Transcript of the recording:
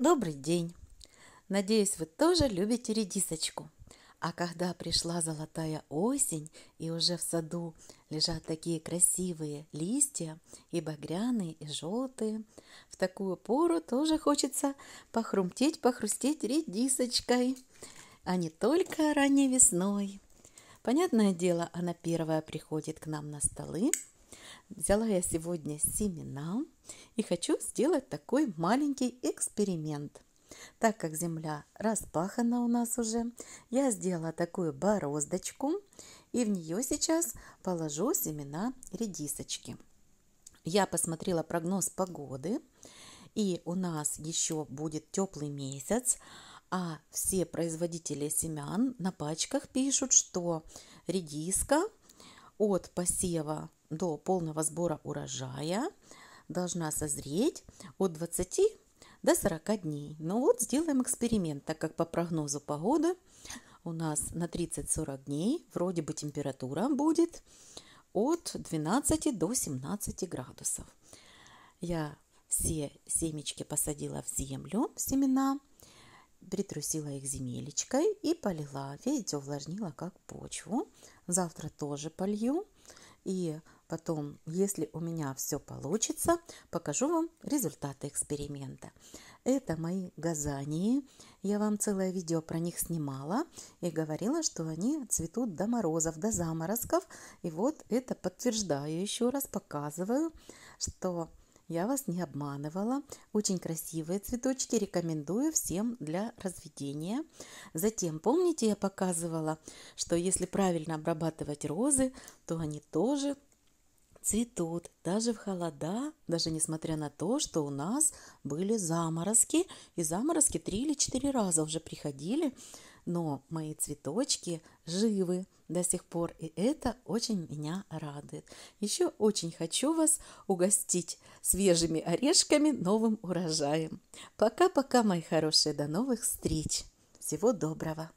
Добрый день! Надеюсь, вы тоже любите редисочку. А когда пришла золотая осень, и уже в саду лежат такие красивые листья, и багряные, и желтые, в такую пору тоже хочется похрумтеть, похрустеть редисочкой, а не только ранней весной. Понятное дело, она первая приходит к нам на столы – Взяла я сегодня семена и хочу сделать такой маленький эксперимент. Так как земля распахана у нас уже, я сделала такую бороздочку и в нее сейчас положу семена редисочки. Я посмотрела прогноз погоды и у нас еще будет теплый месяц, а все производители семян на пачках пишут, что редиска от посева до полного сбора урожая должна созреть от 20 до 40 дней. Но ну вот сделаем эксперимент, так как по прогнозу погоды у нас на 30-40 дней вроде бы температура будет от 12 до 17 градусов. Я все семечки посадила в землю, семена, притрусила их земелечкой и полила. Видите, увлажнила как почву. Завтра тоже полью. И Потом, если у меня все получится, покажу вам результаты эксперимента. Это мои газании. Я вам целое видео про них снимала и говорила, что они цветут до морозов, до заморозков. И вот это подтверждаю еще раз, показываю, что я вас не обманывала. Очень красивые цветочки. Рекомендую всем для разведения. Затем, помните, я показывала, что если правильно обрабатывать розы, то они тоже цветут даже в холода, даже несмотря на то, что у нас были заморозки, и заморозки три или четыре раза уже приходили, но мои цветочки живы до сих пор, и это очень меня радует. Еще очень хочу вас угостить свежими орешками новым урожаем. Пока-пока, мои хорошие, до новых встреч! Всего доброго!